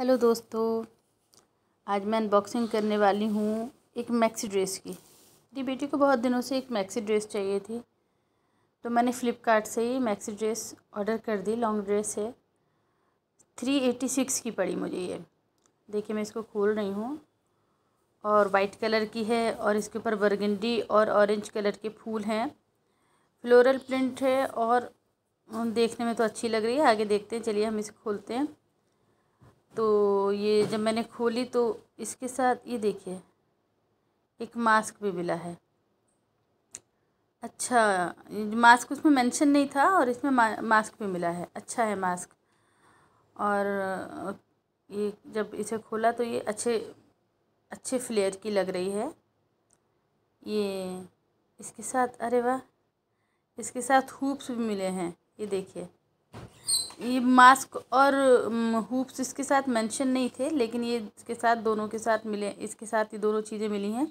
hello दोस्तों आज मैं अनबॉक्सिंग करने वाली हूँ एक मैक्सी ड्रेस की मेरी बेटी को बहुत दिनों से एक मैक्सी ड्रेस चाहिए थी तो मैंने फ़्लिपकार्ट से ही मैक्सी ड्रेस ऑर्डर कर दी लॉन्ग ड्रेस है थ्री एटी सिक्स की पड़ी मुझे ये देखिए मैं इसको खोल रही हूँ और वाइट कलर की है और इसके ऊपर बरगंडी और ऑरेंज कलर के फूल हैं फ्लोरल प्रिंट है और देखने में तो अच्छी लग रही है आगे देखते हैं चलिए हम इसे खोलते हैं तो ये जब मैंने खोली तो इसके साथ ये देखिए एक मास्क भी मिला है अच्छा मास्क उसमें मेंशन नहीं था और इसमें मा, मास्क भी मिला है अच्छा है मास्क और ये जब इसे खोला तो ये अच्छे अच्छे फ्लेयर की लग रही है ये इसके साथ अरे वाह इसके साथ हुप्स भी मिले हैं ये देखिए ये मास्क और हुप्स um, इसके साथ मेंशन नहीं थे लेकिन ये इसके साथ दोनों के साथ मिले इसके साथ ये दोनों चीज़ें मिली हैं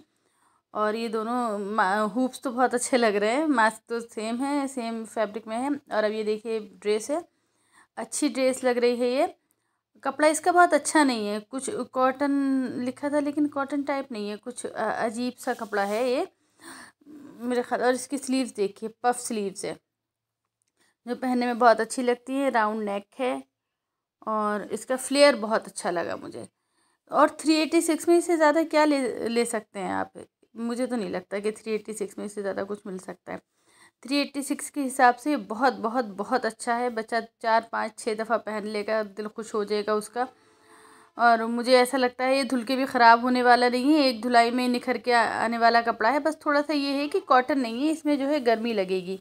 और ये दोनों हुप्स तो बहुत अच्छे लग रहे हैं मास्क तो सेम है सेम फैब्रिक में है और अब ये देखिए ड्रेस है अच्छी ड्रेस लग रही है ये कपड़ा इसका बहुत अच्छा नहीं है कुछ कॉटन लिखा था लेकिन कॉटन टाइप नहीं है कुछ अजीब सा कपड़ा है ये मेरे ख्याल और इसकी स्लीव्स देखिए पफ स्लीव्स है जो पहनने में बहुत अच्छी लगती है राउंड नेक है और इसका फ्लेयर बहुत अच्छा लगा मुझे और थ्री एटी सिक्स में इससे ज़्यादा क्या ले ले सकते हैं आप मुझे तो नहीं लगता कि थ्री एटी सिक्स में इससे ज़्यादा कुछ मिल सकता है थ्री एट्टी सिक्स के हिसाब से बहुत बहुत बहुत अच्छा है बच्चा चार पाँच छः दफ़ा पहन लेगा दिल खुश हो जाएगा उसका और मुझे ऐसा लगता है ये धुल के भी ख़राब होने वाला नहीं है एक धुलाई में निखर के आने वाला कपड़ा है बस थोड़ा सा ये है कि कॉटन नहीं है इसमें जो है गर्मी लगेगी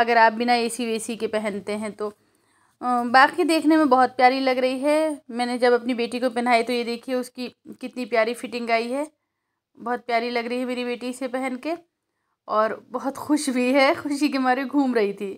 अगर आप बिना एसी वेसी के पहनते हैं तो बाकी देखने में बहुत प्यारी लग रही है मैंने जब अपनी बेटी को पहनाई तो ये देखिए उसकी कितनी प्यारी फिटिंग आई है बहुत प्यारी लग रही है मेरी बेटी इसे पहन के और बहुत खुश भी है खुशी के मारे घूम रही थी